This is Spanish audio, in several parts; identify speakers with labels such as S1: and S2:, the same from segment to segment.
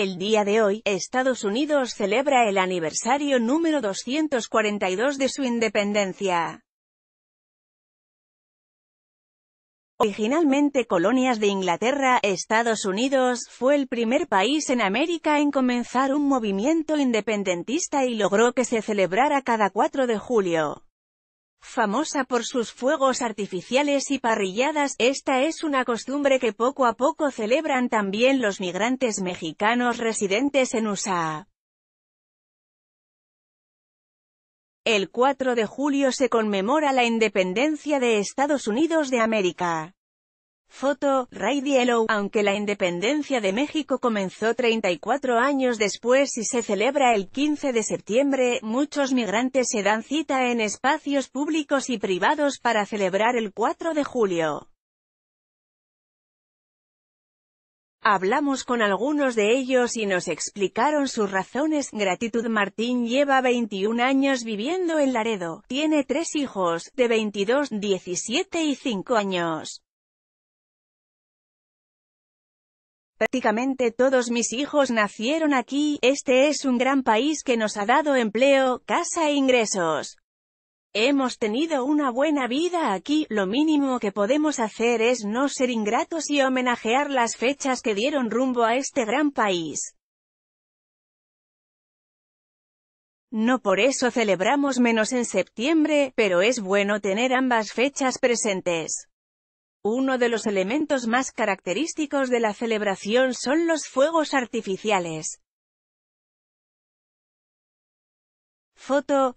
S1: El día de hoy, Estados Unidos celebra el aniversario número 242 de su independencia. Originalmente colonias de Inglaterra, Estados Unidos fue el primer país en América en comenzar un movimiento independentista y logró que se celebrara cada 4 de julio. Famosa por sus fuegos artificiales y parrilladas, esta es una costumbre que poco a poco celebran también los migrantes mexicanos residentes en USA. El 4 de julio se conmemora la independencia de Estados Unidos de América. Foto, Ray Diello, aunque la independencia de México comenzó 34 años después y se celebra el 15 de septiembre, muchos migrantes se dan cita en espacios públicos y privados para celebrar el 4 de julio. Hablamos con algunos de ellos y nos explicaron sus razones. Gratitud Martín lleva 21 años viviendo en Laredo, tiene tres hijos, de 22, 17 y 5 años. Prácticamente todos mis hijos nacieron aquí, este es un gran país que nos ha dado empleo, casa e ingresos. Hemos tenido una buena vida aquí, lo mínimo que podemos hacer es no ser ingratos y homenajear las fechas que dieron rumbo a este gran país. No por eso celebramos menos en septiembre, pero es bueno tener ambas fechas presentes. Uno de los elementos más característicos de la celebración son los fuegos artificiales. Foto,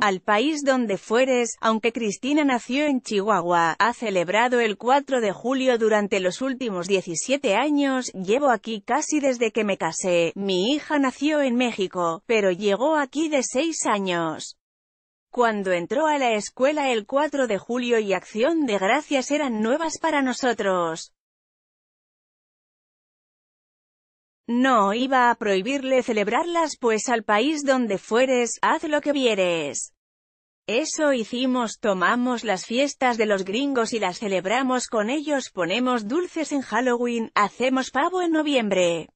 S1: al país donde fueres, aunque Cristina nació en Chihuahua, ha celebrado el 4 de julio durante los últimos 17 años, llevo aquí casi desde que me casé, mi hija nació en México, pero llegó aquí de 6 años. Cuando entró a la escuela el 4 de julio y Acción de Gracias eran nuevas para nosotros. No iba a prohibirle celebrarlas pues al país donde fueres, haz lo que vieres. Eso hicimos, tomamos las fiestas de los gringos y las celebramos con ellos, ponemos dulces en Halloween, hacemos pavo en noviembre.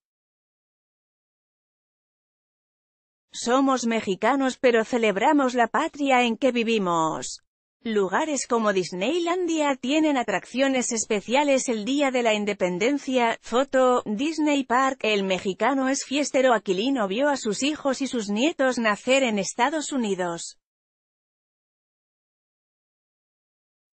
S1: Somos mexicanos pero celebramos la patria en que vivimos. Lugares como Disneylandia tienen atracciones especiales el Día de la Independencia, foto, Disney Park, el mexicano es fiestero Aquilino vio a sus hijos y sus nietos nacer en Estados Unidos.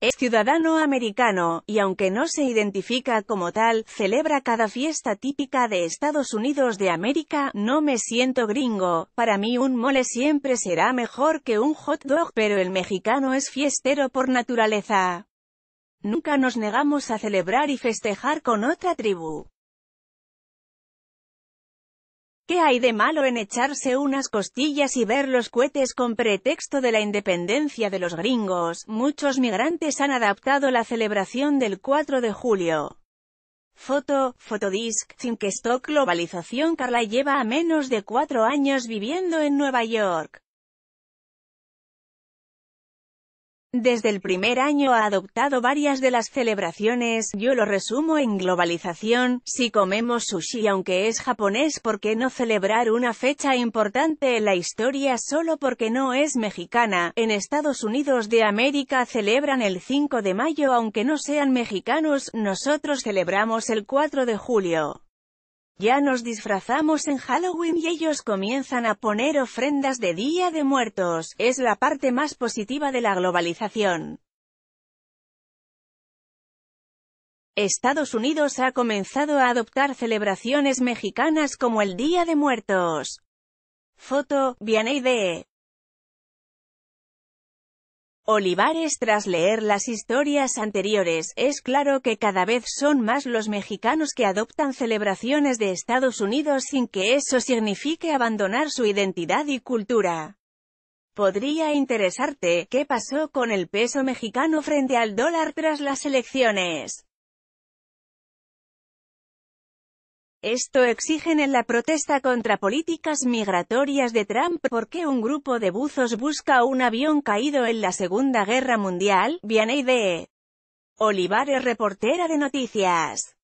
S1: Es ciudadano americano, y aunque no se identifica como tal, celebra cada fiesta típica de Estados Unidos de América, no me siento gringo, para mí un mole siempre será mejor que un hot dog, pero el mexicano es fiestero por naturaleza. Nunca nos negamos a celebrar y festejar con otra tribu. ¿Qué hay de malo en echarse unas costillas y ver los cohetes con pretexto de la independencia de los gringos? Muchos migrantes han adaptado la celebración del 4 de julio. Foto, Fotodisc, sin stock globalización Carla lleva a menos de cuatro años viviendo en Nueva York. Desde el primer año ha adoptado varias de las celebraciones, yo lo resumo en globalización, si comemos sushi aunque es japonés ¿por qué no celebrar una fecha importante en la historia solo porque no es mexicana? En Estados Unidos de América celebran el 5 de mayo aunque no sean mexicanos, nosotros celebramos el 4 de julio. Ya nos disfrazamos en Halloween y ellos comienzan a poner ofrendas de Día de Muertos, es la parte más positiva de la globalización. Estados Unidos ha comenzado a adoptar celebraciones mexicanas como el Día de Muertos. Foto, Vianey D. Olivares tras leer las historias anteriores, es claro que cada vez son más los mexicanos que adoptan celebraciones de Estados Unidos sin que eso signifique abandonar su identidad y cultura. Podría interesarte, ¿qué pasó con el peso mexicano frente al dólar tras las elecciones? Esto exigen en la protesta contra políticas migratorias de Trump porque un grupo de buzos busca un avión caído en la Segunda Guerra Mundial, Vianney de Olivares reportera de noticias.